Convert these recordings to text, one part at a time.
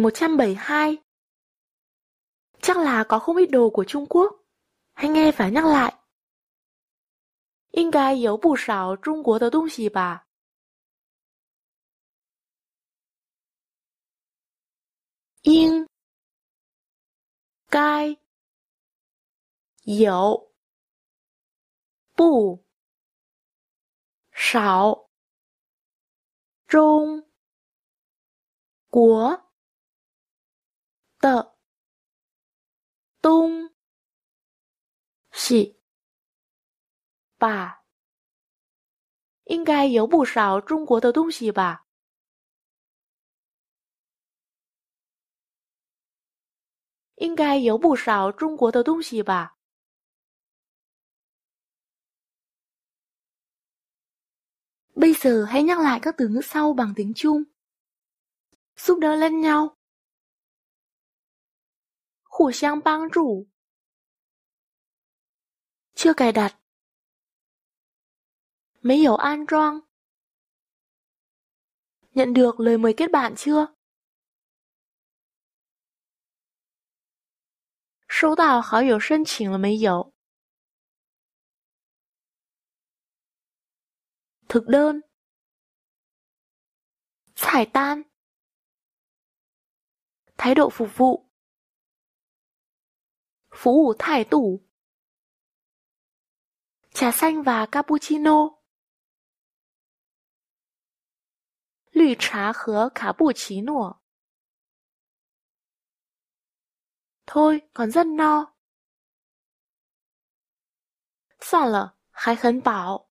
một trăm bảy hai Chắc là có không ít đồ của Trung Quốc Hãy nghe và nhắc lại 应该有不少中国的东西吧。应该有不少中国的东西吧，应该有不少中国的东西吧，应该有不少中国的东西吧。Bây giờ hãy nhắc lại các từ ngữ sau bằng tiếng Trung. Giúp đỡ lẫn nhau. Hủ xiang bang chủ. Chưa cài đặt. Mấy hiểu an trang. Nhận được lời mời kết bạn chưa? Sâu đào hảo hiểu sân chỉnh là mấy hiểu. thực đơn. Phải tan. Thái độ phục vụ. Phú ủ thải tủ. Trà xanh và cappuccino. Lì trà hứa cappuccino. Thôi, còn rất no. 算了，还很饱。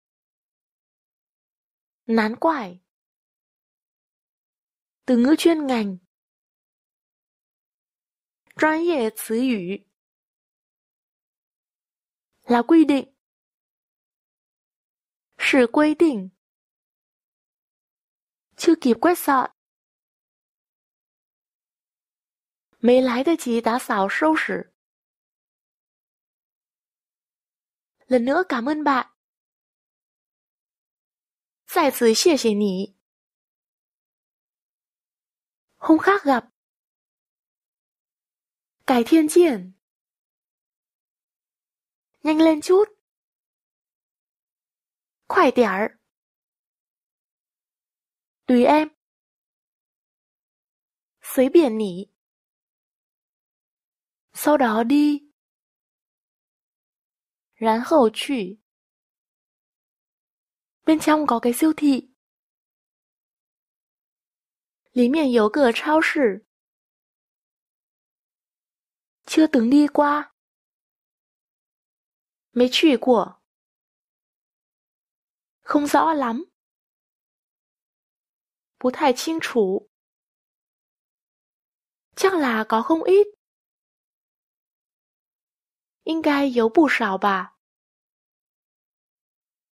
Nán quải Từ ngữ chuyên ngành, chuyên nghiệp, từ ngữ là quy định. Sự quy định. Chưa kịp quét dọn. Mấy lái tới chí đã xáo sâu sử. Lần nữa cảm ơn bạn. 再次谢谢你。Hôm khác gặp. Cải thiên triển. Nhanh lên chút. Khỏe tỉa. Tùy em. Xới biển nỉ. Sau đó đi. Rán khẩu chủy. 边墙搞个楼梯，里面有个超市，chưa từng đi qua，mấy tuổi của，không rõ lắm，不太清楚，chắc là có không ít，应该有不少吧。